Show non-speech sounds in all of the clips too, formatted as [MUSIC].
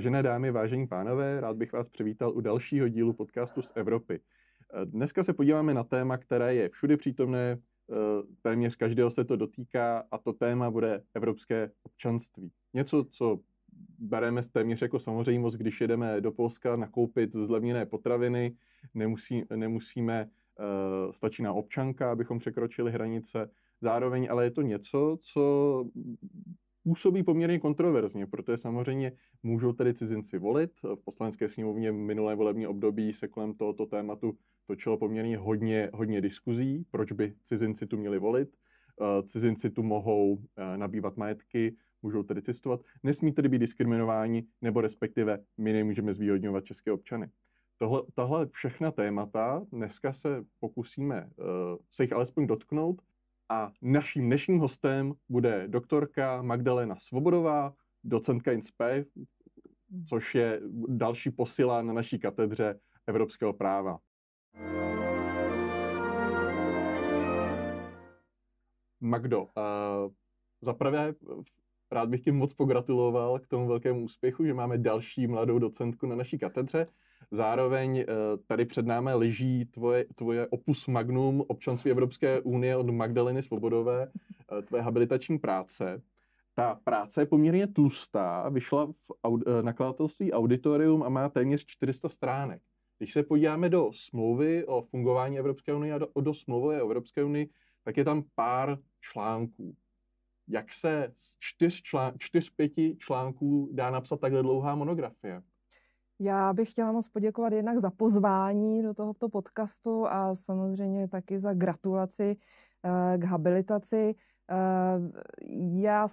Vážené dámy, vážení pánové, rád bych vás přivítal u dalšího dílu podcastu z Evropy. Eh, dneska se podíváme na téma, které je všude přítomné, eh, téměř každého se to dotýká a to téma bude evropské občanství. Něco, co bereme téměř jako samozřejmost, když jedeme do Polska nakoupit zlevněné potraviny, nemusí, nemusíme, eh, stačí na občanka, abychom překročili hranice. Zároveň ale je to něco, co působí poměrně kontroverzně, protože samozřejmě můžou tedy cizinci volit. V poslanecké sněmovně v minulé volební období se kolem tohoto tématu točilo poměrně hodně, hodně diskuzí, proč by cizinci tu měli volit. Eh, cizinci tu mohou eh, nabývat majetky, můžou tedy cestovat, nesmí tedy být diskriminováni, nebo respektive my nemůžeme zvýhodňovat české občany. Tohle, tahle všechna témata dneska se pokusíme eh, se jich alespoň dotknout a naším dnešním hostem bude doktorka Magdalena Svobodová, docentka INSP, což je další posila na naší katedře evropského práva. Magdo, uh, za prvé eh, rád bych ti moc pogratuloval k tomu velkému úspěchu, že máme další mladou docentku na naší katedře. Zároveň eh, tady před námi leží tvoje, tvoje opus magnum občanství Evropské unie od Magdaleny Svobodové, eh, tvoje habilitační práce. Ta práce je poměrně tlustá, vyšla v eh, nakladatelství Auditorium a má téměř 400 stránek. Když se podíváme do smlouvy o fungování Evropské unie a do, do smlouvy o Evropské unii, tak je tam pár článků. Jak se z čtyř, člán, čtyř pěti článků dá napsat takhle dlouhá monografie? Já bych chtěla moc poděkovat jednak za pozvání do tohoto podcastu a samozřejmě taky za gratulaci eh, k habilitaci. Eh, já,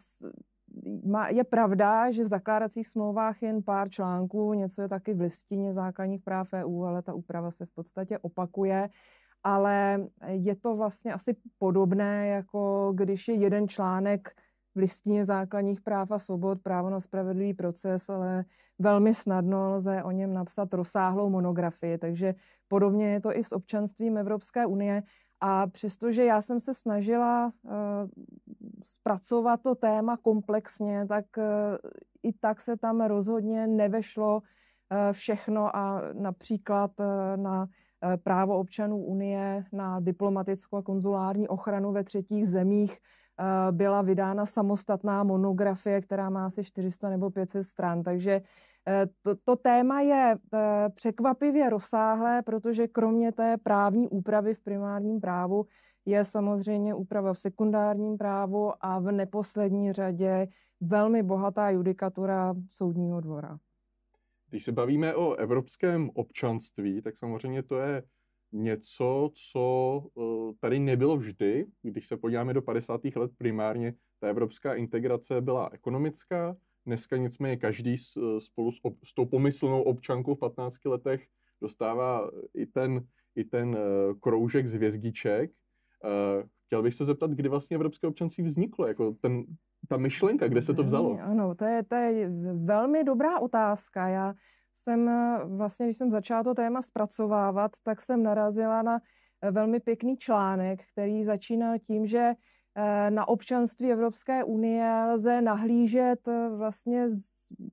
je pravda, že v zakládacích smlouvách jen pár článků, něco je taky v listině základních práv EU, ale ta úprava se v podstatě opakuje ale je to vlastně asi podobné, jako když je jeden článek v listině základních práv a svobod právo na spravedlivý proces, ale velmi snadno lze o něm napsat rozsáhlou monografii, takže podobně je to i s občanstvím Evropské unie. A přestože já jsem se snažila uh, zpracovat to téma komplexně, tak uh, i tak se tam rozhodně nevešlo uh, všechno a například na právo občanů Unie na diplomatickou a konzulární ochranu ve třetích zemích Eh, byla vydána samostatná monografie, která má asi 400 nebo 500 stran. Takže eh, to, to téma je eh, překvapivě rozsáhlé, protože kromě té právní úpravy v primárním právu je samozřejmě úprava v sekundárním právu a v neposlední řadě velmi bohatá judikatura soudního dvora. Když se bavíme o evropském občanství, tak samozřejmě to je něco, co eh, tady nebylo vždy. Když se podíváme do 50. let primárně, ta evropská integrace byla ekonomická, dneska nicméně každý eh, spolu s, ob, s tou pomyslnou občankou v 15 letech dostává eh, i ten, i ten kroužek z hvězdiček. Chtěl bych se zeptat, kdy vlastně evropské občanství vzniklo, jako ten, ta myšlenka, kde se to vzalo? Ano, to je, to je velmi dobrá otázka. Já jsem eh, vlastně, když jsem začala to téma zpracovávat, tak jsem narazila na eh, velmi pěkný článek, který začínal tím, že eh, na občanství Evropské unie lze nahlížet vlastně z,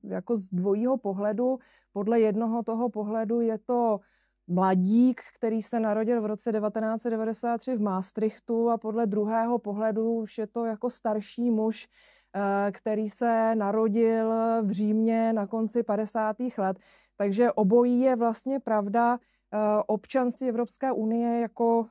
jako z dvojího pohledu. Podle jednoho toho pohledu je to mladík, který se narodil v roce 1993 v Maastrichtu a podle druhého pohledu už je to jako starší muž, Eh, který se narodil v Římě na konci 50. let. Takže obojí je vlastně pravda. Eh, občanství Evropské unie jako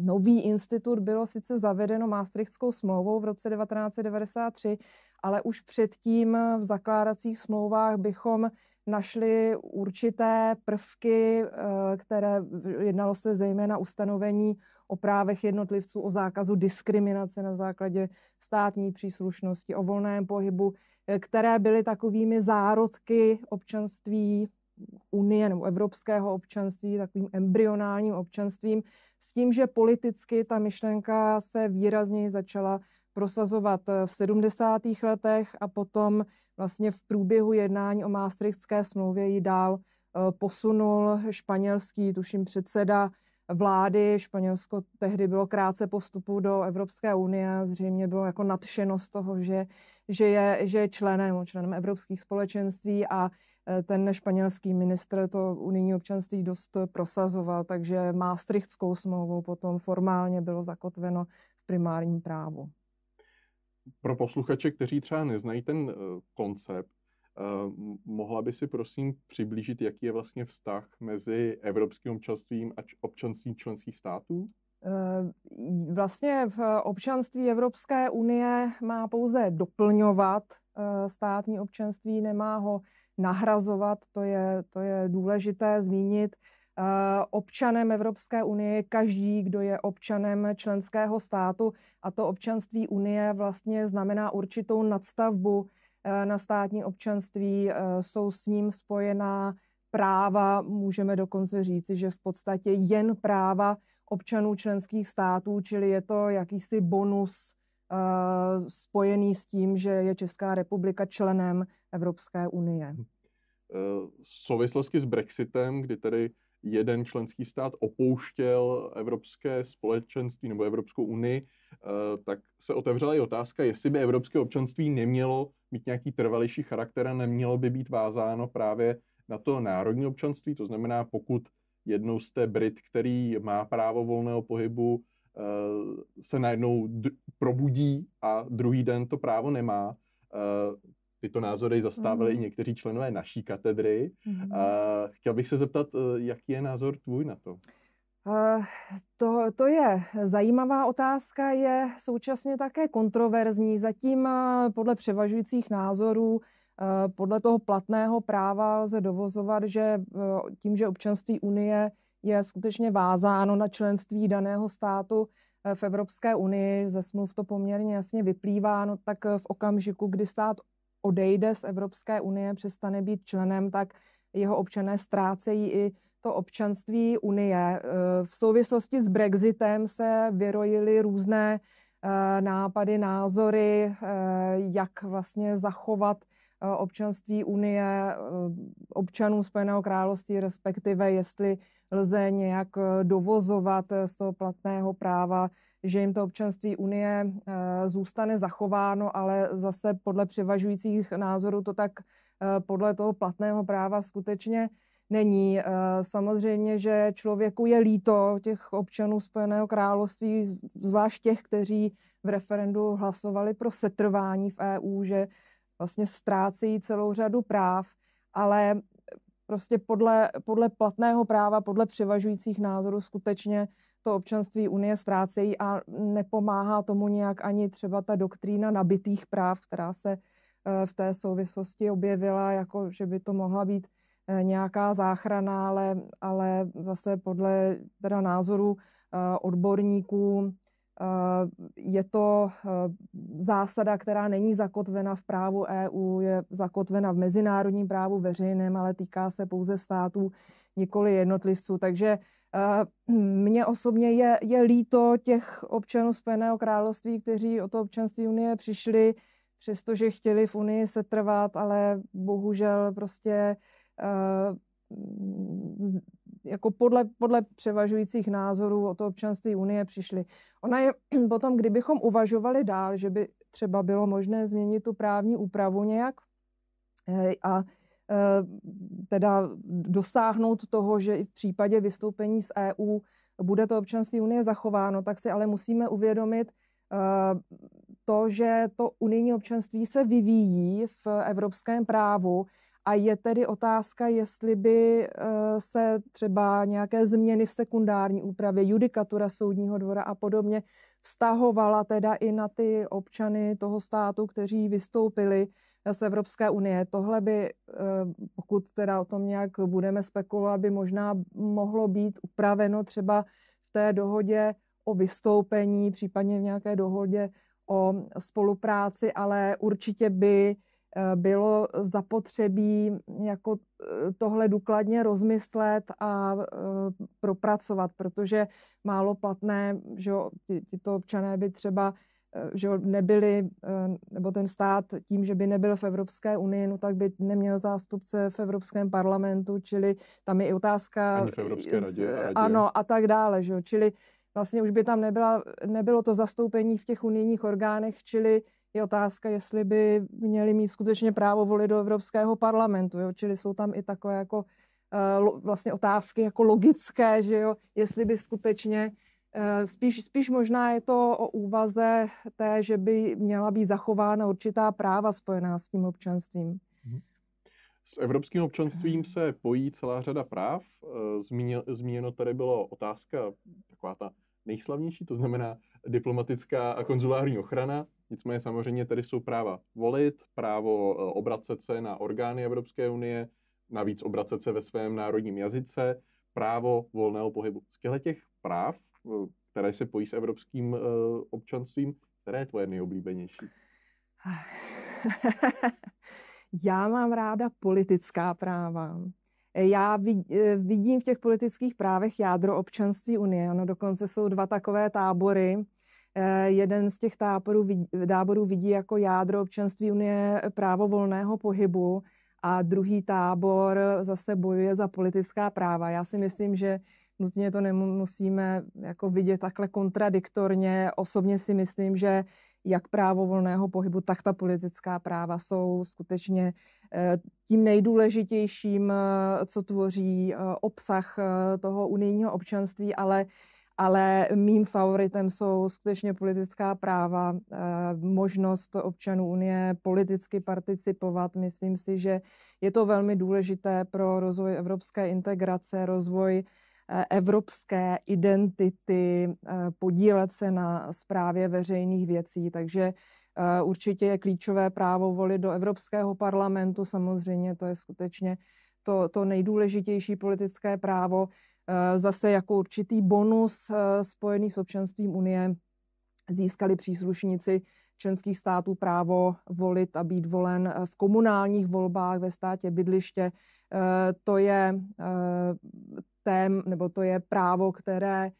nový institut bylo sice zavedeno Maastrichtskou smlouvou v roce 1993, ale už předtím v zakládacích smlouvách bychom našli určité prvky, eh, které jednalo se zejména ustanovení o právech jednotlivců, o zákazu diskriminace na základě státní příslušnosti, o volném pohybu, eh, které byly takovými zárodky občanství Unie nebo evropského občanství, takovým embryonálním občanstvím, s tím, že politicky ta myšlenka se výrazněji začala prosazovat eh, v 70. letech a potom vlastně v průběhu jednání o Maastrichtské smlouvě ji dál eh, posunul španělský, tuším předseda vlády. Španělsko tehdy bylo krátce postupu do Evropské unie, zřejmě bylo jako nadšeno z toho, že, že, je, že je členem, členem evropských společenství a eh, ten španělský ministr to unijní občanství dost prosazoval, takže Maastrichtskou smlouvou potom formálně bylo zakotveno v primárním právu pro posluchače, kteří třeba neznají ten eh, koncept, eh, mohla by si prosím přiblížit, jaký je vlastně vztah mezi evropským občanstvím a občanstvím členských států? Eh, vlastně v občanství Evropské unie má pouze doplňovat státní občanství, nemá ho nahrazovat, to je, to je důležité zmínit. Eh, občanem Evropské unie je každý, kdo je občanem členského státu a to občanství unie vlastně znamená určitou nadstavbu eh, na státní občanství. Eh, jsou s ním spojená práva, můžeme dokonce říci, že v podstatě jen práva občanů členských států, čili je to jakýsi bonus spojený s tím, že je Česká republika členem Evropské unie. Hm. V souvislosti s Brexitem, kdy tedy jeden členský stát opouštěl Evropské společenství nebo Evropskou unii, eh, tak se otevřela i otázka, jestli by evropské občanství nemělo mít nějaký trvalější charakter a nemělo by být vázáno právě na to národní občanství. To znamená, pokud jednou jste Brit, který má právo volného pohybu, eh, se najednou probudí a druhý den to právo nemá, eh, tyto názory zastávali mm. i mm-hmm. někteří členové naší katedry. Mm. A chtěl bych se zeptat, eh, jaký je názor tvůj na to? Uh, to, to je zajímavá otázka, je současně také kontroverzní. Zatím eh, podle převažujících názorů, uh, podle toho platného práva lze dovozovat, že uh, tím, že občanství Unie je skutečně vázáno na členství daného státu v Evropské unii, ze smluv to poměrně jasně vyplývá, no tak v okamžiku, kdy stát odejde z Evropské unie, přestane být členem, tak jeho občané ztrácejí i to občanství Unie. Eh, v souvislosti s Brexitem se vyrojily různé eh, nápady, názory, eh, jak vlastně zachovat občanství Unie občanů Spojeného království, respektive jestli lze nějak dovozovat z toho platného práva že jim to občanství Unie eh, zůstane zachováno, ale zase podle převažujících názorů to tak eh, podle toho platného práva skutečně není. Eh, samozřejmě, že člověku je líto těch občanů Spojeného království, zvlášť těch, kteří v referendu hlasovali pro setrvání v EU, že vlastně ztrácejí celou řadu práv, ale prostě podle, podle platného práva, podle převažujících názorů skutečně to občanství Unie ztrácejí a nepomáhá tomu nějak ani třeba ta doktrína nabitých práv, která se eh, v té souvislosti objevila, jako že by to mohla být eh, nějaká záchrana, ale, ale zase podle teda názoru eh, odborníků je to zásada, která není zakotvena v právu EU, je zakotvena v mezinárodním právu veřejném, ale týká se pouze států, nikoli jednotlivců. Takže mně osobně je, je líto těch občanů Spojeného království, kteří o to občanství Unie přišli, přestože chtěli v Unii setrvat, ale bohužel prostě eh, jako podle, podle převažujících názorů o to občanství Unie přišli. Ona je [CLEARS THROAT] potom, kdybychom uvažovali dál, že by třeba bylo možné změnit tu právní úpravu nějak eh, a Eh, teda dosáhnout toho, že i v případě vystoupení z EU bude to občanství Unie zachováno, tak si ale musíme uvědomit eh, to, že to unijní občanství se vyvíjí v evropském právu a je tedy otázka, jestli by eh, se třeba nějaké změny v sekundární úpravě, judikatura soudního dvora a podobně vztahovala teda i na ty občany toho státu, kteří vystoupili z Evropské unie. Tohle by, eh, pokud teda o tom nějak budeme spekulovat, by možná mohlo být upraveno třeba v té dohodě o vystoupení, případně v nějaké dohodě o spolupráci, ale určitě by eh, bylo zapotřebí jako eh, tohle důkladně rozmyslet a propracovat, protože málo platné, že tito občané by třeba Eh, že nebyli, eh, nebo ten stát tím, že by nebyl v Evropské unii, no tak by neměl zástupce v Evropském parlamentu, čili tam je i otázka... Ani v Evropské radě, radě. Ano, a tak dále, že jo. Čili vlastně už by tam nebyla, nebylo to zastoupení v těch unijních orgánech, čili je otázka, jestli by měli mít skutečně právo volit do Evropského parlamentu, jo. Čili jsou tam i takové jako eh, vlastně otázky jako logické, že jo, jestli by skutečně Eh, spíš, spíš možná je to o úvaze té, že by měla být zachována určitá práva spojená s tím občanstvím. Mhm. S evropským občanstvím eh. se pojí celá řada práv. Eh, zmíněno tady bylo otázka, taková ta nejslavnější, to znamená diplomatická a konzulární ochrana. Nicméně samozřejmě tady jsou práva volit, právo obracet se na orgány Evropské unie, navíc obracet se ve svém národním jazyce, právo volného pohybu. Z těch práv Eh, které se pojí s evropským eh, občanstvím, které je tvoje nejoblíbenější? [LAUGHS] Já mám ráda politická práva. Já eh, vidím v těch politických právech jádro občanství Unie. Ono dokonce jsou dva takové tábory. Jeden z těch táborů vidí, táborů vidí jako jádro občanství Unie právo volného pohybu a druhý tábor zase bojuje za politická práva. Já si myslím, že nutně to nemusíme jako vidět takhle kontradiktorně. Osobně si myslím, že jak právo volného pohybu, tak ta politická práva jsou skutečně eh, tím nejdůležitějším, eh, co tvoří eh, obsah toho unijního občanství, ale ale mým favoritem jsou skutečně politická práva, možnost občanů Unie politicky participovat. Myslím si, že je to velmi důležité pro rozvoj evropské integrace, rozvoj Eh, evropské identity, eh, podílet se na správě veřejných věcí. Takže eh, určitě je klíčové právo volit do Evropského parlamentu. Samozřejmě to je skutečně to, to nejdůležitější politické právo, zase jako určitý bonus spojený s občanstvím Unie získali příslušníci členských států právo volit a být volen v komunálních volbách ve státě bydliště. To je, tém, nebo to je právo, které eh,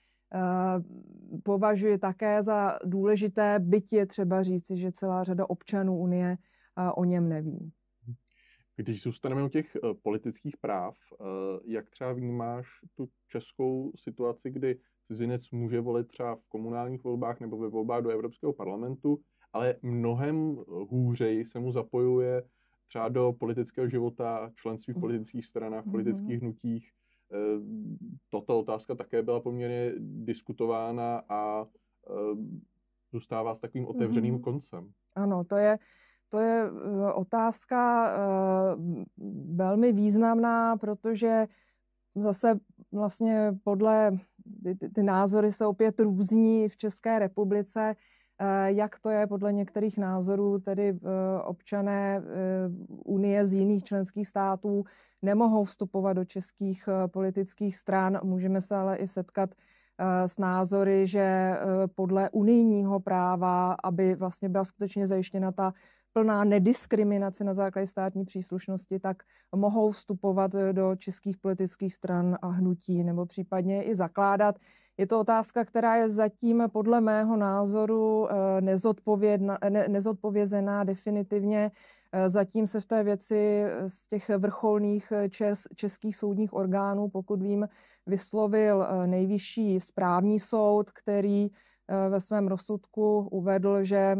považuji také za důležité, byť je třeba říci, že celá řada občanů Unie eh, o něm neví. Když zůstaneme u těch eh, politických práv, jak třeba vnímáš tu českou situaci, kdy cizinec může volit třeba v komunálních volbách nebo ve volbách do Evropského parlamentu, ale mnohem hůřeji se mu zapojuje třeba do politického života, členství v mm-hmm. politických stranách, v mm-hmm. politických hnutích, Ehm, toto otázka také byla poměrně diskutována a ehm, zůstává s takovým mhm. otevřeným mm-hmm. koncem. Ano, to je, to je e, otázka e, velmi významná, protože zase vlastně podle ty, ty názory jsou opět různí v České republice. Eh, jak to je podle některých názorů, tedy eh, občané eh, Unie z jiných členských států nemohou vstupovat do českých politických stran. Můžeme se ale i setkat s názory, že podle unijního práva, aby vlastně byla skutečně zajištěna ta plná nediskriminace na základě státní příslušnosti, tak mohou vstupovat do českých politických stran a hnutí nebo případně i zakládat. Je to otázka, která je zatím podle mého názoru eh, nezodpovězená definitivně. Eh, zatím se v té věci eh, z těch vrcholných čes, českých soudních orgánů, pokud vím, vyslovil nejvyšší správní soud, který ve svém rozsudku uvedl, že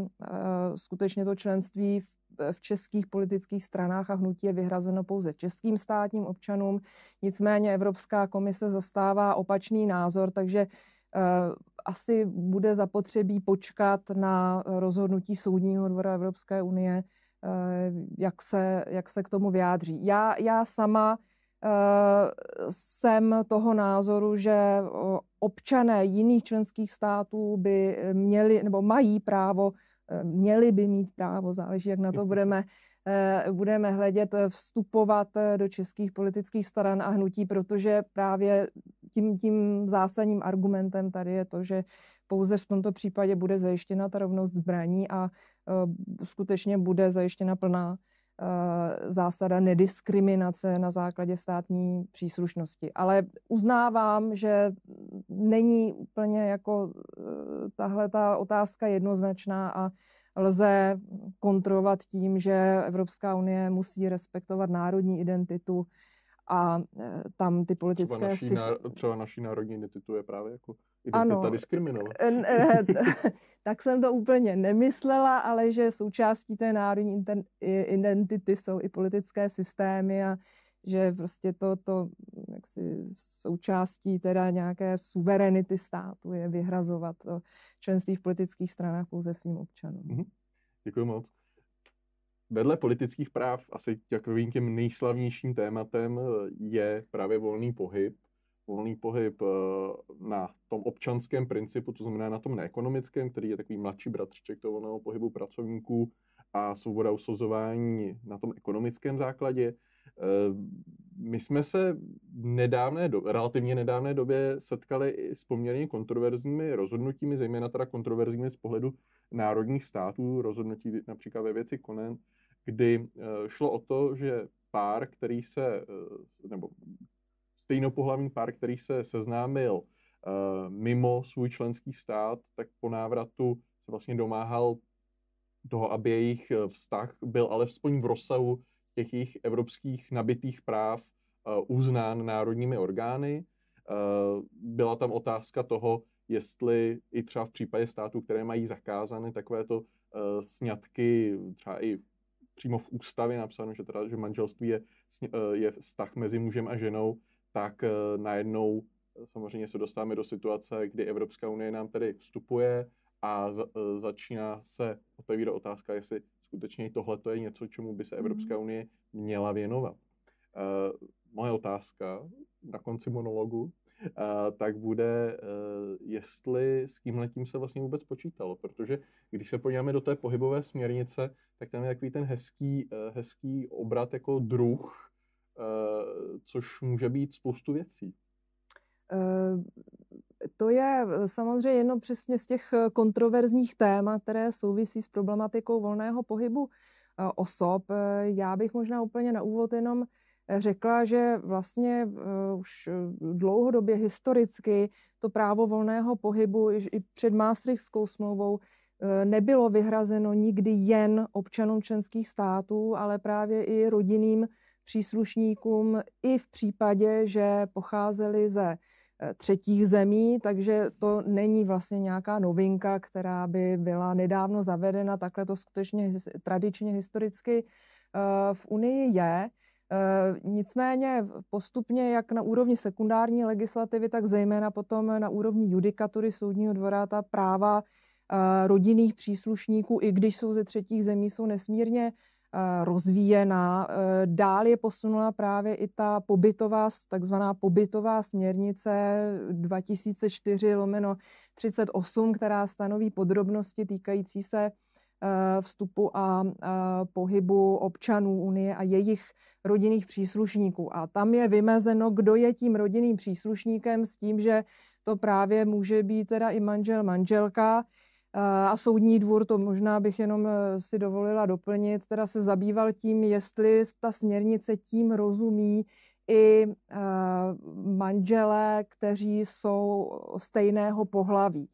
skutečně to členství v E, v českých politických stranách a hnutí je vyhrazeno pouze českým státním občanům. Nicméně Evropská komise zastává opačný názor, takže e, asi bude zapotřebí počkat na rozhodnutí Soudního dvora Evropské unie, e, jak se, jak se k tomu vyjádří. Já, já sama jsem toho názoru, že občané jiných členských států by měli nebo mají právo měli by mít právo, záleží, jak na to budeme, eh, budeme hledět, eh, vstupovat eh, do českých politických stran a hnutí, protože právě tím, tím zásadním argumentem tady je to, že pouze v tomto případě bude zajištěna ta rovnost zbraní a skutečně bude zajištěna plná Eh, zásada nediskriminace na základě státní příslušnosti. Ale uznávám, že není úplně jako eh, tahle ta otázka jednoznačná a lze kontrolovat tím, že Evropská unie musí respektovat národní identitu a e, tam ty politické... Třeba naší, systém... třeba naší národní identitu je právě jako identita ano, diskriminovat. E, [LAUGHS] tak jsem to úplně nemyslela, ale že součástí té národní identity jsou i politické systémy a že prostě to, to jaksi součástí teda nějaké suverenity státu je vyhrazovat členství v politických stranách pouze svým občanům. Mhm. Děkuji moc vedle politických práv asi takovým tím nejslavnějším tématem eh, je právě volný pohyb. Volný pohyb eh, na tom občanském principu, to znamená na tom neekonomickém, který je takový mladší bratřiček toho volného pohybu pracovníků a svoboda usuzování na tom ekonomickém základě. Eh, my jsme se v nedávné do, relativně nedávné době setkali i s poměrně kontroverzními rozhodnutími, zejména teda kontroverzními z pohledu národních států, rozhodnutí například ve věci Konen, kdy eh, šlo o to, že pár, který se, eh, nebo stejnopohlavní pár, který se seznámil eh, mimo svůj členský stát, tak po návratu se vlastně domáhal toho, aby jejich vztah byl alespoň v rozsahu těch jejich evropských nabitých práv uznán národními orgány. Byla tam otázka toho, jestli i třeba v případě států, které mají zakázány takovéto sňatky, třeba i přímo v ústavě napsáno, že, teda, že manželství je, eh, je vztah mezi mužem a ženou, tak eh, najednou eh, samozřejmě se dostáváme do situace, kdy Evropská unie nám tedy vstupuje a začíná se otevírat otázka, jestli skutečně tohle je něco, čemu by se mhm. Evropská unie měla věnovat. Moje otázka na konci monologu tak bude, eh, jestli s tím letím se vlastně vůbec počítalo. Protože když se podíváme do té pohybové směrnice, tak tam je takový ten hezký, eh, hezký obrat jako druh, eh, což může být spoustu věcí. To je samozřejmě jedno přesně z těch kontroverzních témat, které souvisí s problematikou volného pohybu osob. Já bych možná úplně na úvod jenom řekla, že vlastně eh, už eh, dlouhodobě historicky to právo volného pohybu i před Maastrichtskou smlouvou eh, nebylo vyhrazeno nikdy jen občanům členských států, ale právě i rodinným příslušníkům i v případě, že pocházeli ze třetích zemí, takže to není vlastně nějaká novinka, která by byla nedávno zavedena, takhle to skutečně tradičně historicky v Unii je. Eh, nicméně postupně jak na úrovni sekundární legislativy, tak zejména potom na úrovni judikatury soudního dvora ta práva eh, rodinných příslušníků, i když jsou ze třetích zemí, jsou nesmírně eh, rozvíjená. Dál je posunula právě i ta pobytová, takzvaná pobytová směrnice 2004 lomeno 38, která stanoví podrobnosti týkající se Eh, vstupu a eh, pohybu občanů Unie a jejich rodinných příslušníků. A tam je vymezeno, kdo je tím rodinným příslušníkem s tím, že to právě může být teda i manžel, manželka eh, a soudní dvůr, to možná bych jenom si dovolila doplnit, teda se zabýval tím, jestli ta směrnice tím rozumí i manželé, kteří jsou stejného pohlaví.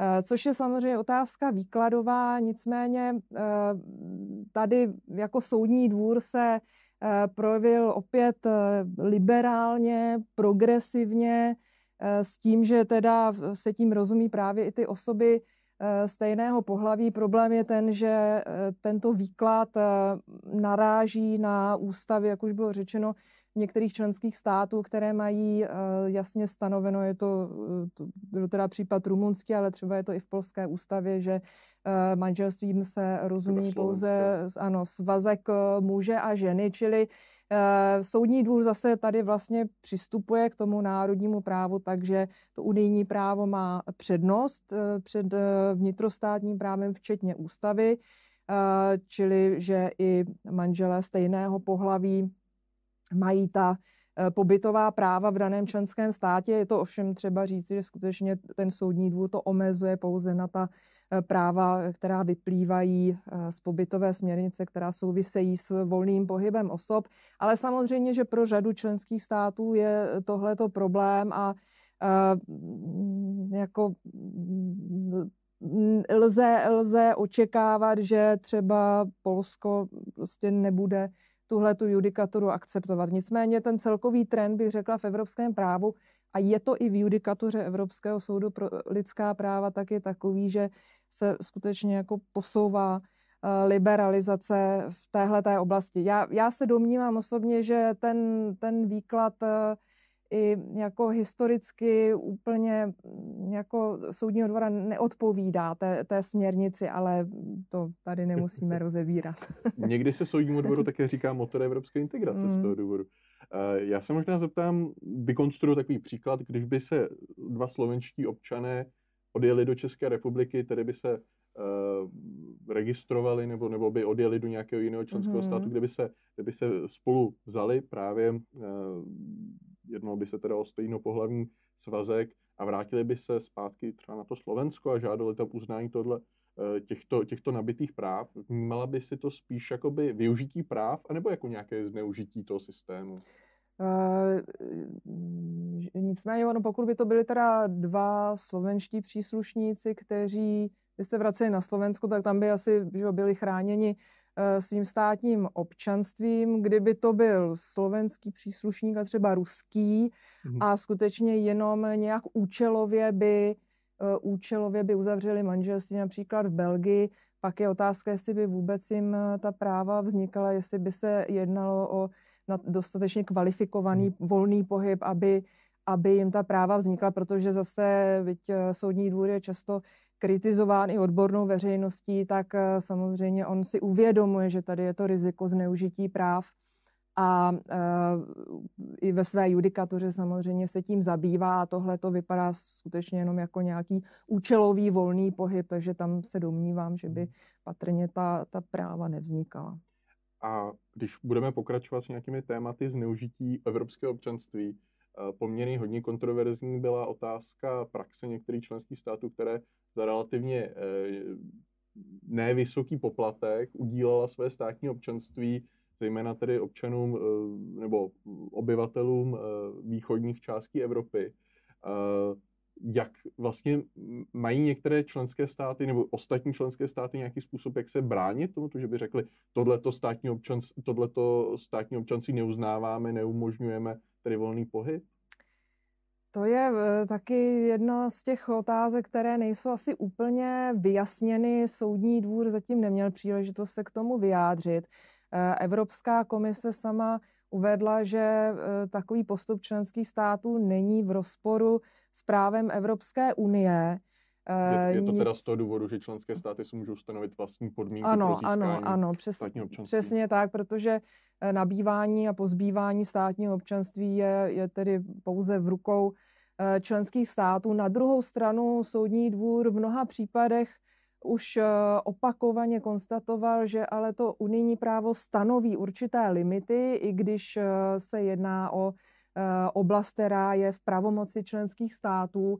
Eh, což je samozřejmě otázka výkladová, nicméně eh, tady jako soudní dvůr se eh, projevil opět liberálně, progresivně, s tím, že teda se tím rozumí právě i ty osoby stejného pohlaví. Problém je ten, že tento výklad naráží na ústavy, jak už bylo řečeno, některých členských států, které mají eh, jasně stanoveno, je to, eh, to byl teda případ rumunský, ale třeba je to i v polské ústavě, že eh, manželstvím se rozumí pouze ano, svazek muže a ženy, čili Soudní dvůr zase tady vlastně přistupuje k tomu národnímu právu, takže to unijní právo má přednost před vnitrostátním právem, včetně ústavy, čili že i manželé stejného pohlaví mají ta eh, pobytová práva v daném členském státě. Je to ovšem třeba říci, že skutečně ten soudní dvůr to omezuje pouze na ta eh, práva, která vyplývají eh, z pobytové směrnice, která souvisejí s volným pohybem osob. Ale samozřejmě, že pro řadu členských států je tohleto problém a jako mm, lze, lze očekávat, že třeba Polsko prostě nebude tuhle tu judikaturu akceptovat. Nicméně ten celkový trend bych řekla v evropském právu a je to i v judikatuře Evropského soudu pro lidská práva tak je takový, že se skutečně jako posouvá eh, liberalizace v téhle oblasti. Já, já se domnívám osobně, že ten, ten výklad eh, i jako historicky úplně mm, jako soudního dvora neodpovídá té, té směrnici, ale to tady nemusíme [LAUGHS] rozevírat. [LAUGHS] Někdy se soudnímu dvoru také říká motor evropské integrace mm. z toho důvodu. Eh, já se možná zeptám, vykonstruju takový příklad, když by se dva slovenští občané odjeli do České republiky, tedy by se uh, registrovali nebo, nebo by odjeli do nějakého jiného členského mm-hmm. státu, kde by, se, kde by se spolu vzali právě uh, jednalo by se teda o pohlavní svazek a vrátili by se zpátky třeba na to Slovensko a žádali tam uznání tohle, eh, těchto, těchto nabitých práv, vnímala by si to spíš jako by využití práv, anebo jako nějaké zneužití toho systému? Uh, nicméně, ono, pokud by to byli teda dva slovenští příslušníci, kteří by se vraceli na Slovensko, tak tam by asi že byli chráněni Eh, svým státním občanstvím, kdyby to byl slovenský příslušník a třeba ruský mhm. a skutečně jenom nějak účelově by, eh, účelově by uzavřeli manželství například v Belgii, pak je otázka, jestli by vůbec jim eh, ta práva vznikala, jestli by se jednalo o dostatečně kvalifikovaný mhm. volný pohyb, aby aby jim ta práva vznikla, protože zase, byť eh, soudní dvůr je často kritizován i odbornou veřejností, tak eh, samozřejmě on si uvědomuje, že tady je to riziko zneužití práv a eh, i ve své judikatuře samozřejmě se tím zabývá a tohle to vypadá skutečně jenom jako nějaký účelový volný pohyb, takže tam se domnívám, že by hmm. patrně ta, ta práva nevznikala. A když budeme pokračovat s nějakými tématy zneužití evropského občanství, Eh, poměrně hodně kontroverzní byla otázka praxe některých členských států, které za relativně eh, nevysoký poplatek udílela své státní občanství zejména tedy občanům eh, nebo obyvatelům východních částí Evropy. Jak vlastně mají některé členské státy nebo ostatní členské státy nějaký způsob, jak se bránit tomu, že by řekli, tohleto státní, občan, tohleto státní občanství neuznáváme, neumožňujeme tedy volný pohyb? To je eh, taky jedna z těch otázek, které nejsou asi úplně vyjasněny. Soudní dvůr zatím neměl příležitost se k tomu vyjádřit. Eh, Evropská komise sama uvedla, že eh, takový postup členských států není v rozporu s právem Evropské unie. Je, eh, je to teda z toho důvodu, že členské státy si můžou stanovit vlastní podmínky ano, pro získání ano, ano, přes, Přesně tak, protože eh, nabývání a pozbývání státního občanství je, je tedy pouze v rukou členských států. Na druhou stranu soudní dvůr v mnoha případech už eh, opakovaně konstatoval, že ale to unijní právo stanoví určité limity, i když eh, se jedná o eh, oblast, která je v pravomoci členských států,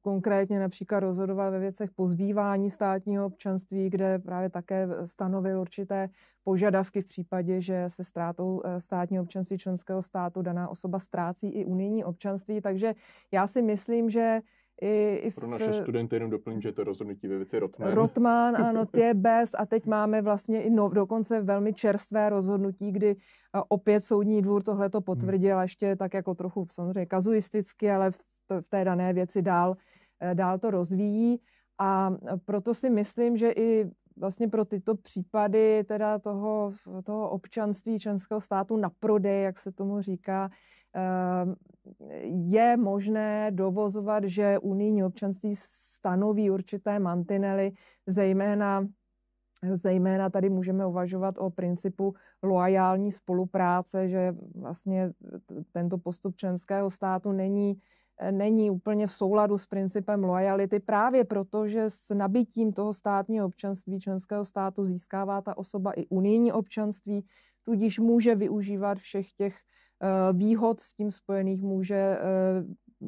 konkrétně například rozhodoval ve věcech pozbývání státního občanství, kde právě také stanovil určité požadavky v případě, že se ztrátou státního občanství členského státu daná osoba ztrácí i unijní občanství. Takže já si myslím, že i, i v... Pro naše studenty jenom doplním, že je to rozhodnutí ve věci Rotman. Rotman, [LAUGHS] ano, je bez a teď máme vlastně i no, dokonce velmi čerstvé rozhodnutí, kdy opět soudní dvůr tohle to hmm. potvrdil hmm. ještě tak jako trochu samozřejmě kazuisticky, ale v, to, v té dané věci dál, e, dál to rozvíjí a proto si myslím, že i vlastně pro tyto případy teda toho, toho občanství členského státu na prodej, jak se tomu říká, Ehm, je možné dovozovat, že unijní občanství stanoví určité mantinely, zejména Zejména tady můžeme uvažovat o principu loajální spolupráce, že vlastně tento postup členského státu není, není úplně v souladu s principem loajality, právě proto, že s nabitím toho státního občanství členského státu získává ta osoba i unijní občanství, tudíž může využívat všech těch Eh, výhod s tím spojených může eh,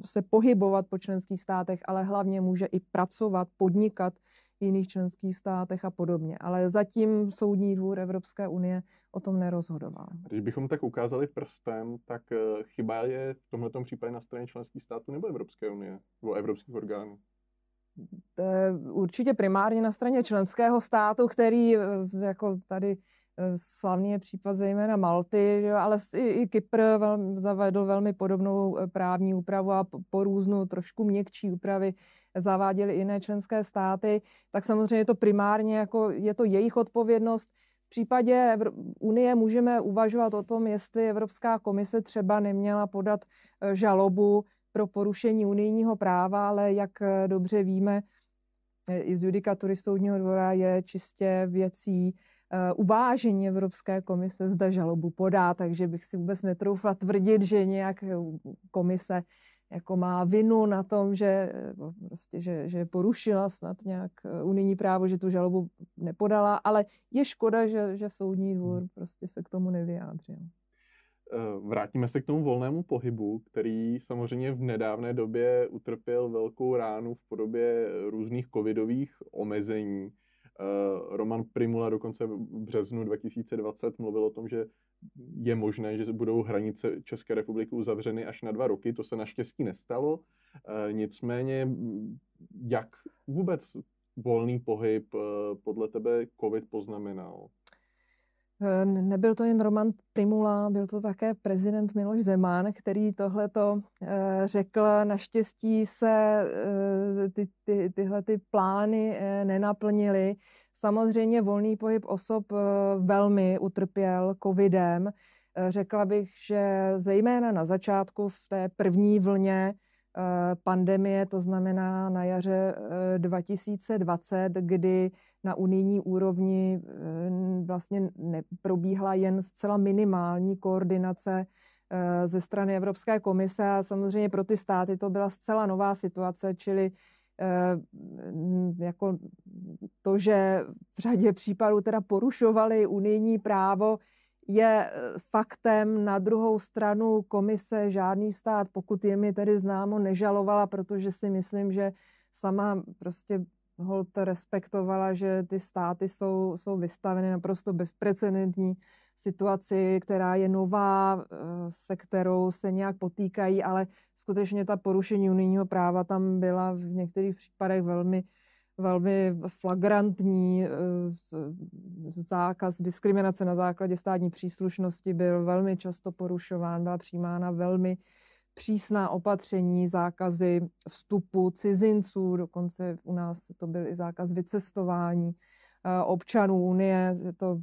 se pohybovat po členských státech, ale hlavně může i pracovat, podnikat v jiných členských státech a podobně. Ale zatím Soudní dvůr Evropské unie o tom nerozhodoval. Když bychom tak ukázali prstem, tak eh, chyba je v tomto případě na straně členských států nebo Evropské unie, nebo evropských orgánů? To je určitě primárně na straně členského státu, který jako tady Slavný je případ zejména Malty, jo, ale i, i Kypr vel, zavedl velmi podobnou e, právní úpravu a po, po trošku měkčí úpravy zaváděly jiné členské státy. Tak samozřejmě to primárně jako je to jejich odpovědnost. V případě Evro- Unie můžeme uvažovat o tom, jestli Evropská komise třeba neměla podat e, žalobu pro porušení unijního práva, ale jak e, dobře víme, i z judikatury soudního dvora je čistě věcí Eh, uvážení Evropské komise, zda žalobu podá, takže bych si vůbec netroufla tvrdit, že nějak eh, komise jako má vinu na tom, že, eh, prostě, že, že porušila snad nějak unijní právo, že tu žalobu nepodala, ale je škoda, že, že soudní hmm. dvůr prostě se k tomu nevyjádřil. Vrátíme se k tomu volnému pohybu, který samozřejmě v nedávné době utrpěl velkou ránu v podobě různých covidových omezení. Eh, Roman Primula dokonce v březnu 2020 mluvil o tom, že je možné, že budou hranice České republiky uzavřeny až na dva roky. To se naštěstí nestalo. Eh, nicméně, jak vůbec volný pohyb eh, podle tebe COVID poznamenal? Eh, nebyl to jen Roman Primula, byl to také prezident Miloš Zeman, který tohleto eh, řekl. Naštěstí se eh, ty, ty, tyhle ty plány nenaplnily. Samozřejmě volný pohyb osob velmi utrpěl covidem. Řekla bych, že zejména na začátku v té první vlně pandemie, to znamená na jaře 2020, kdy na unijní úrovni eh, vlastně probíhla jen zcela minimální koordinace eh, ze strany Evropské komise a samozřejmě pro ty státy to byla zcela nová situace, čili eh, jako to, že v řadě případů teda porušovali unijní právo, je faktem. Na druhou stranu komise žádný stát, pokud je mi tedy známo, nežalovala, protože si myslím, že sama prostě hold respektovala, že ty státy jsou, jsou vystaveny naprosto bezprecedentní situaci, která je nová, eh, se kterou se nějak potýkají, ale skutečně ta porušení unijního práva tam byla v některých případech velmi velmi flagrantní eh, zákaz diskriminace na základě státní příslušnosti byl velmi často porušován, byla přijímána velmi přísná opatření, zákazy vstupu cizinců, dokonce u nás to byl i zákaz vycestování eh, občanů Unie, že to v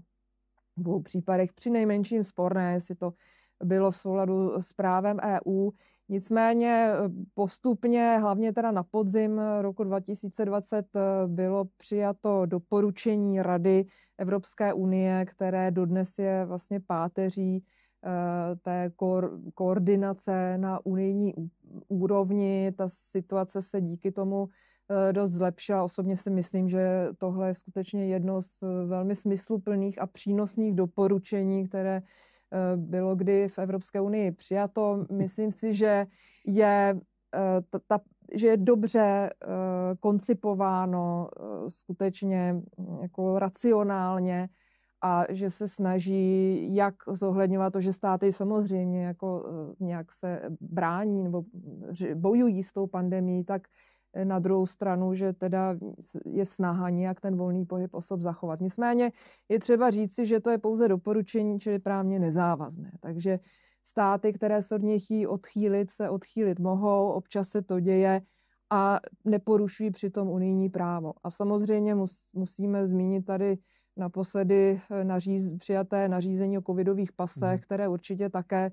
dvou případech při nejmenším sporné, jestli to bylo v souladu s právem EU. Nicméně eh, postupně, hlavně teda na podzim roku 2020, eh, bylo přijato doporučení Rady Evropské unie, které dodnes je vlastně páteří Eh, té ko- koordinace na unijní úrovni. Ta situace se díky tomu eh, dost zlepšila. Osobně si myslím, že tohle je skutečně jedno z eh, velmi smysluplných a přínosných doporučení, které bylo kdy v Evropské unii přijato. Myslím si, že je, ta, ta, že je dobře koncipováno skutečně jako racionálně a že se snaží jak zohledňovat to, že státy samozřejmě jako eh, nějak se brání nebo mm, bojují s tou pandemí, tak eh, na druhou stranu, že teda je snaha nějak ten volný pohyb osob zachovat. Nicméně je třeba říci, že to je pouze doporučení, čili právně nezávazné. Takže státy, které se od něj odchýlit, se odchýlit mohou, občas se to děje a neporušují přitom unijní právo. A samozřejmě musíme zmínit tady naposledy eh, naříz, přijaté nařízení o covidových pasech, hmm. které určitě také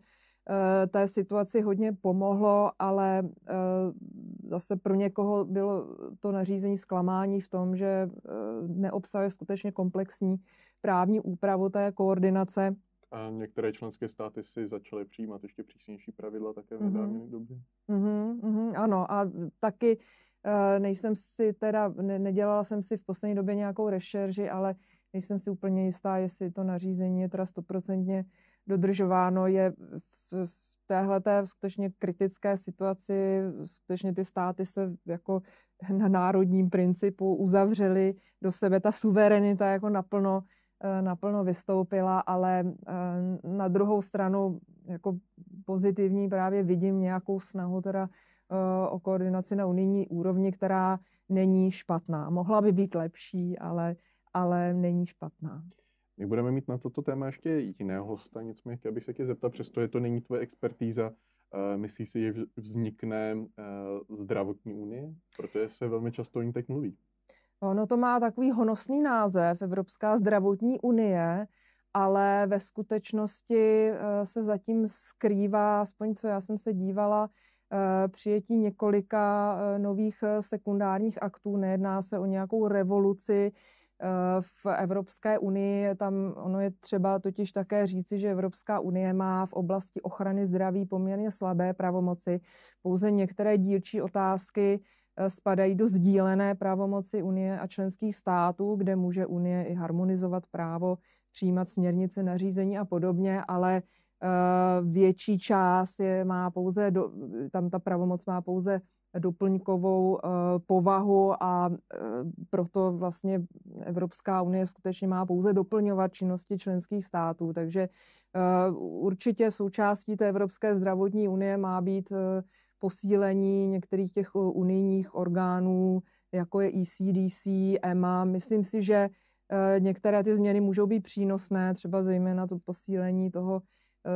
eh, té situaci hodně pomohlo, ale eh, zase pro někoho bylo to nařízení zklamání v tom, že neobsahuje skutečně komplexní právní úpravu té koordinace. A některé členské státy si začaly přijímat ještě přísnější pravidla také v mhm. nedávné mm-hmm. době. Mm-hmm, mm-hmm, ano, a taky nejsem si teda, ne, nedělala jsem si v poslední době nějakou rešerži, ale Nejsem si úplně jistá, jestli to nařízení je teda stoprocentně dodržováno, je v, v téhle té skutečně kritické situaci, skutečně ty státy se jako na národním principu uzavřely do sebe, ta suverenita jako naplno, eh, naplno vystoupila, ale eh, na druhou stranu jako pozitivní právě vidím nějakou snahu teda eh, o koordinaci na unijní úrovni, která není špatná. Mohla by být lepší, ale ale není špatná. My budeme mít na toto téma ještě jiného hosta, nicméně chtěl bych se tě zeptat, přesto je to není tvoje expertíza, eh, myslíš si, že vznikne eh, zdravotní unie? Protože se velmi často o ní tak mluví. Ono to má takový honosný název, Evropská zdravotní unie, ale ve skutečnosti eh, se zatím skrývá, aspoň co já jsem se dívala, přijetí několika nových sekundárních aktů. Nejedná se o nějakou revoluci, Eh, v Evropské unii tam ono je třeba totiž také říci, že Evropská unie má v oblasti ochrany zdraví poměrně slabé pravomoci. Pouze některé dílčí otázky eh, spadají do sdílené pravomoci Unie a členských států, kde může Unie i harmonizovat právo, přijímat směrnice, nařízení a podobně, ale eh, větší část je, má pouze, do, tam ta pravomoc má pouze doplňkovou eh, povahu a eh, proto vlastně Evropská unie skutečně má pouze doplňovat činnosti členských států. Takže eh, určitě součástí té Evropské zdravotní unie má být posílení některých těch unijních orgánů, jako je ECDC, EMA. Myslím si, že některé ty změny můžou být přínosné, třeba zejména to posílení toho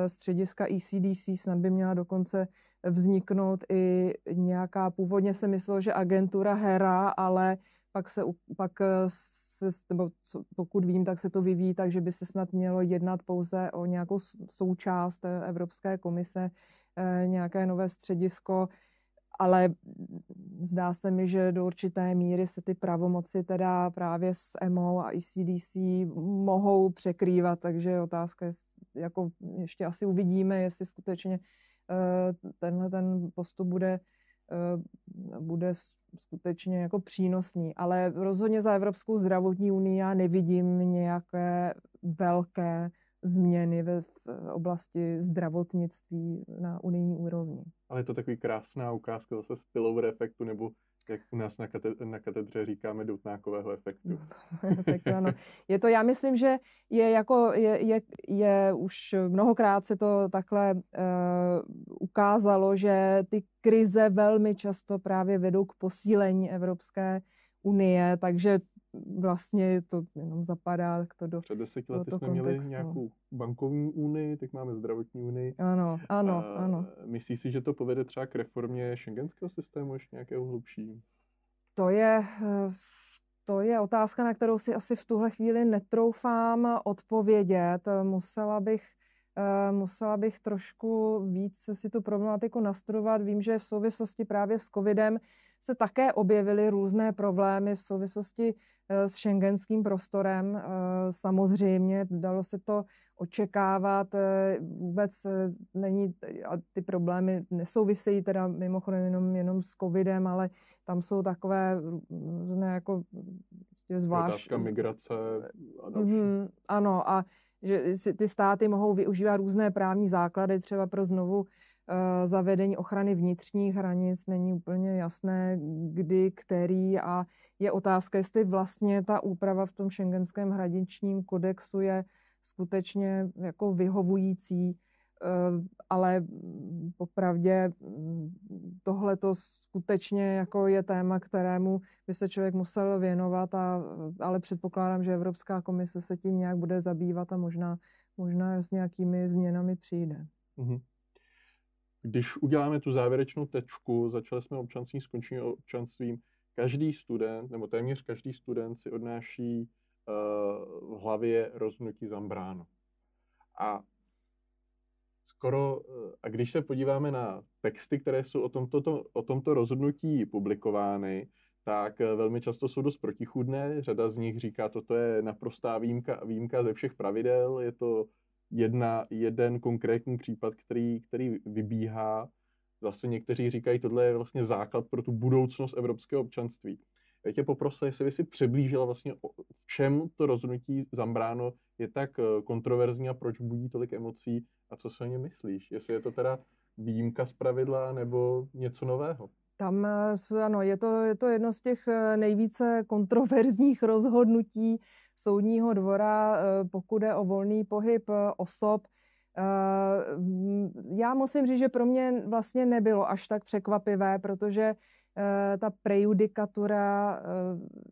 střediska ECDC snad by měla dokonce vzniknout i nějaká, původně se myslelo, že agentura Hera, ale pak se, pak eh, se nebo pokud vím, tak se to vyvíjí takže by se snad mělo jednat pouze o nějakou součást eh, Evropské komise, eh, nějaké nové středisko, ale zdá se mi, že do určité míry se ty pravomoci teda právě s EMO a ECDC mohou překrývat, takže otázka je, jako ještě asi uvidíme, jestli skutečně Eh, tenhle ten postup bude, eh, bude skutečně jako přínosný. Ale rozhodně za Evropskou zdravotní unii já nevidím nějaké velké změny ve v oblasti zdravotnictví na unijní úrovni. Ale je to takový krásná ukázka zase spillover efektu nebo jak u nás na, katedře, na katedře říkáme, doutnákového efektu. [LAUGHS] tak, ano. Je to, já myslím, že je jako, je, je, je už mnohokrát se to takhle uh, ukázalo, že ty krize velmi často právě vedou k posílení Evropské unie, takže vlastně to jenom zapadá tak to do Před deseti lety jsme kontextu. měli nějakou bankovní unii, teď máme zdravotní unii. Ano, ano, A ano. Myslíš si, že to povede třeba k reformě šengenského systému ještě nějakého hlubší? To je, eh, to je otázka, na kterou si asi v tuhle chvíli netroufám odpovědět. Musela bych eh, musela bych trošku víc si tu problematiku nastudovat. Vím, že v souvislosti právě s covidem se také objevily různé problémy v souvislosti eh, s šengenským prostorem. Eh, samozřejmě dalo se to očekávat, eh, vůbec není, a ty problémy nesouvisejí teda mimochodem jenom, jenom s covidem, ale tam jsou takové různé jako prostě zvlášť... Otázka migrace a další. Mm, ano a že ty státy mohou využívat různé právní základy třeba pro znovu Eh, zavedení ochrany vnitřních hranic není úplně jasné, kdy, který a je otázka, jestli vlastně ta úprava v tom šengenském hraničním kodexu je skutečně jako vyhovující, eh, ale popravdě mm, tohle to skutečně jako je téma, kterému by se člověk musel věnovat, a, ale předpokládám, že Evropská komise se tím nějak bude zabývat a možná, možná s nějakými změnami přijde. Mm-hmm. Když uděláme tu závěrečnou tečku, začali jsme občanským, skončíme občanstvím, každý student, nebo téměř každý student si odnáší uh, v hlavě rozhodnutí Zambráno. A skoro, eh, a když se podíváme na texty, které jsou o tomto, to, o tomto rozhodnutí publikovány, tak eh, velmi často jsou dost protichudné. Řada z nich říká, toto je naprostá výjimka, výjimka ze všech pravidel, je to jedna, jeden konkrétní případ, který, který vybíhá. Zase někteří říkají, tohle je vlastně základ pro tu budoucnost evropského občanství. Já tě poprosím, jestli by si přiblížila vlastně, v čem to rozhodnutí Zambráno je tak eh, kontroverzní a proč budí tolik emocí a co si o něm myslíš? Jestli je to teda výjimka z pravidla nebo něco nového? Tam eh, ano, je to, je to jedno z těch eh, nejvíce kontroverzních rozhodnutí soudního dvora, eh, pokud je o volný pohyb osob. Mm, já musím říct, že pro mě vlastně nebylo až tak překvapivé, protože ta prejudikatura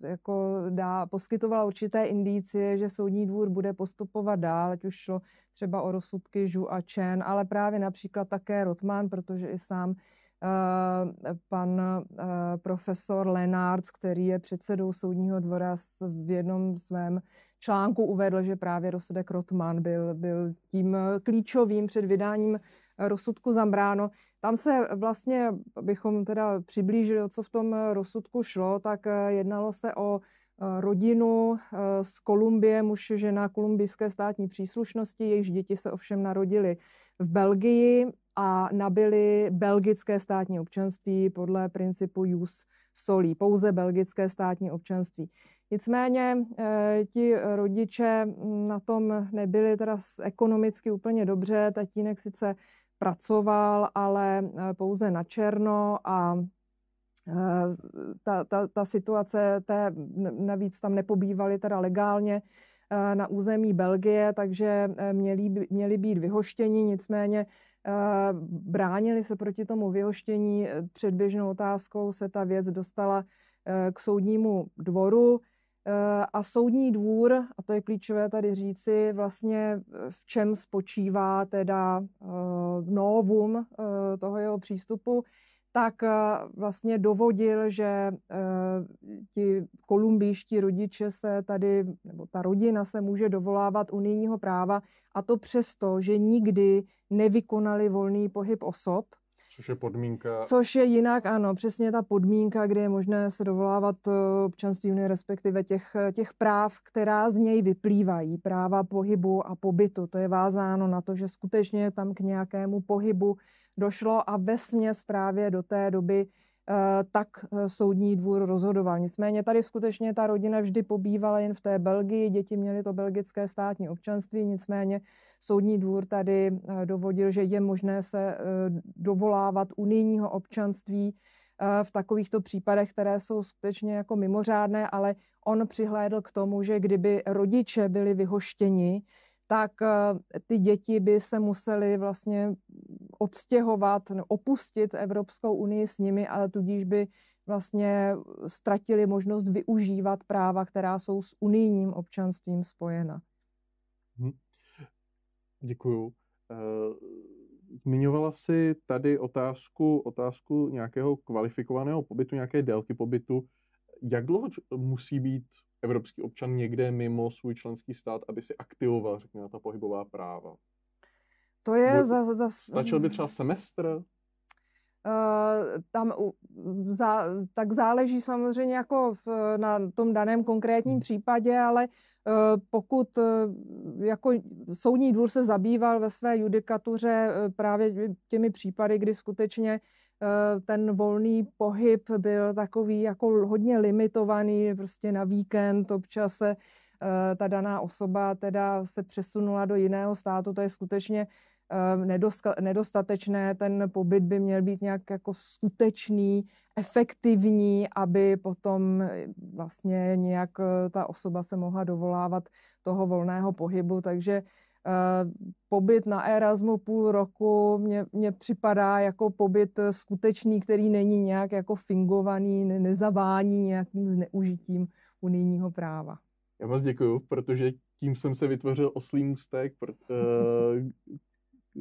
jako dá, poskytovala určité indicie, že soudní dvůr bude postupovat dál, ať už šlo třeba o rozsudky Žu a Čen, ale právě například také Rotman, protože i sám Eh, pan eh, profesor Lenard, který je předsedou soudního dvora, v jednom svém článku uvedl, že právě rozsudek Rotman byl, byl tím eh, klíčovým před vydáním rozsudku Zambráno. Tam se vlastně, bychom teda přiblížili, o co v tom rozsudku šlo, tak jednalo se o rodinu z Kolumbie, muž, žena kolumbijské státní příslušnosti, jejichž děti se ovšem narodili v Belgii a nabili belgické státní občanství podle principu jus soli, pouze belgické státní občanství. Nicméně eh, ti rodiče na tom nebyli teda ekonomicky úplně dobře. Tatínek sice pracoval, ale eh, pouze na černo a eh, ta, ta, ta situace, té, navíc tam nepobývali teda legálně, Eh, na území Belgie, takže eh, měli, měli být vyhoštěni, nicméně eh, bránili se proti tomu vyhoštění. běžnou otázkou se ta věc dostala k soudnímu dvoru. A soudní dvůr, a to je klíčové tady říci, vlastně v čem spočívá teda novum toho jeho přístupu, tak eh, vlastně dovodil, že eh, ti kolumbijští rodiče se tady, nebo ta rodina se může dovolávat unijního práva a to přesto, že nikdy nevykonali volný pohyb osob, Což je podmínka. Což je jinak, ano, přesně ta podmínka, kde je možné se dovolávat eh, občanství unie, respektive těch, eh, těch práv, která z něj vyplývají, práva pohybu a pobytu. To je vázáno na to, že skutečně tam k nějakému pohybu došlo a ve směs právě do té doby Eh, tak eh, soudní dvůr rozhodoval. Nicméně tady skutečně ta rodina vždy pobývala jen v té Belgii, děti měly to belgické státní občanství, nicméně soudní dvůr tady eh, dovodil, že je možné se dovolávat unijního občanství v takovýchto případech, které jsou skutečně jako mimořádné, ale on přihlédl k tomu, že kdyby rodiče byli vyhoštěni, tak eh, ty děti by se musely vlastně odstěhovat, opustit Evropskou unii s nimi, ale tudíž by vlastně ztratili možnost využívat práva, která jsou s unijním občanstvím spojena. Hm. Děkuju. Eh, zmiňovala si tady otázku, otázku nějakého kvalifikovaného pobytu, nějaké délky pobytu. Jak dlouho musí být evropský občan někde mimo svůj členský stát, aby si aktivoval, řekněme, ta pohybová práva? To je Bo, za, za... Stačil by třeba semestr? Uh, tam za, tak záleží samozřejmě jako v, na tom daném konkrétním hmm. případě, ale uh, pokud uh, jako soudní dvůr se zabýval ve své judikatuře právě těmi případy, kdy skutečně Eh, ten volný pohyb byl takový jako hodně limitovaný, prostě na víkend občas se eh, ta daná osoba teda se přesunula do jiného státu, to je skutečně eh, nedostatečné, ten pobyt by měl být nějak jako skutečný, efektivní, aby potom vlastně nějak ta osoba se mohla dovolávat toho volného pohybu, takže pobyt na Erasmu půl roku mě, mě připadá jako pobyt eh, skutečný, který není nějak jako fingovaný, ne, nezavání nějakým zneužitím unijního práva. Já vás děkuju, protože tím jsem se vytvořil oslý mustek pro, eh,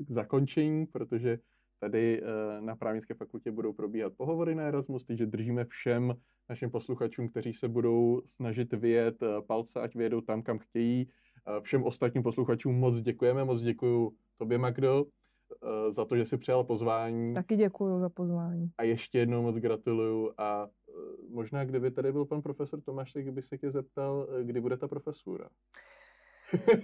k zakončení, protože tady eh, na právnické fakultě budou probíhat pohovory na Erasmus, takže držíme všem našim posluchačům, kteří se budou snažit vyjet palce, ať vědou tam, kam chtějí, Všem ostatním posluchačům moc děkujeme, moc děkuju tobě, Magdo, eh, za to, že jsi přijal pozvání. Taky děkuji za pozvání. A ještě jednou moc gratuluju a eh, možná, kdyby tady byl pan profesor Tomáš, tak by se tě zeptal, eh, kdy bude ta profesura. [LAUGHS]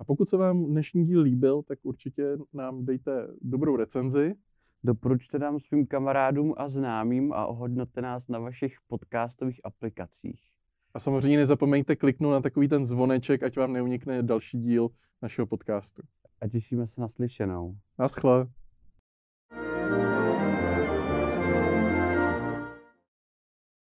A pokud se vám dnešní díl líbil, tak určitě nám dejte dobrou recenzi, Doporučte nám svým kamarádům a známým a ohodnote nás na vašich podcastových aplikacích. A samozřejmě nezapomeňte kliknout na takový ten zvoneček, ať vám neunikne další díl našeho podcastu. A těšíme se na slyšenou. Naschle. thank